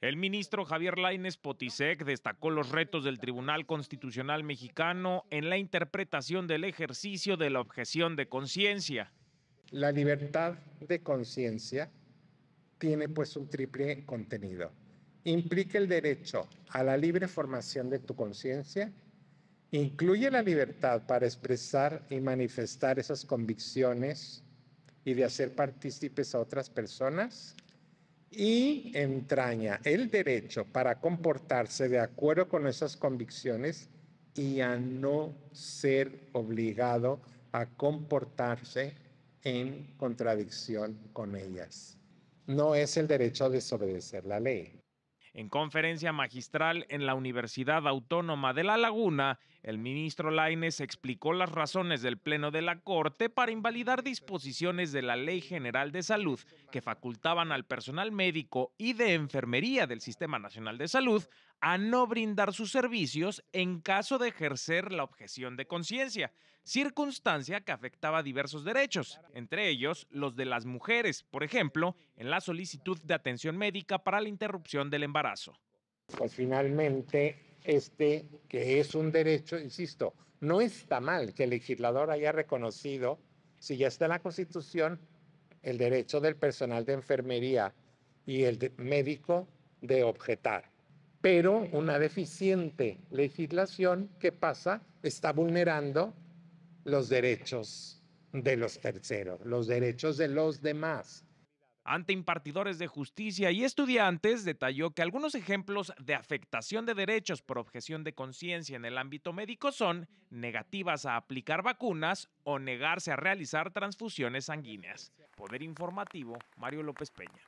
El ministro Javier Laines Potisek destacó los retos del Tribunal Constitucional Mexicano en la interpretación del ejercicio de la objeción de conciencia. La libertad de conciencia tiene pues un triple contenido. Implica el derecho a la libre formación de tu conciencia, incluye la libertad para expresar y manifestar esas convicciones y de hacer partícipes a otras personas y entraña el derecho para comportarse de acuerdo con esas convicciones y a no ser obligado a comportarse en contradicción con ellas. No es el derecho a desobedecer la ley. En conferencia magistral en la Universidad Autónoma de La Laguna, el ministro Laines explicó las razones del Pleno de la Corte para invalidar disposiciones de la Ley General de Salud que facultaban al personal médico y de enfermería del Sistema Nacional de Salud a no brindar sus servicios en caso de ejercer la objeción de conciencia, circunstancia que afectaba diversos derechos, entre ellos los de las mujeres, por ejemplo, en la solicitud de atención médica para la interrupción del embarazo. Pues finalmente, este que es un derecho, insisto, no está mal que el legislador haya reconocido, si ya está en la Constitución, el derecho del personal de enfermería y el médico de objetar pero una deficiente legislación que pasa está vulnerando los derechos de los terceros, los derechos de los demás. Ante impartidores de justicia y estudiantes, detalló que algunos ejemplos de afectación de derechos por objeción de conciencia en el ámbito médico son negativas a aplicar vacunas o negarse a realizar transfusiones sanguíneas. Poder Informativo, Mario López Peña.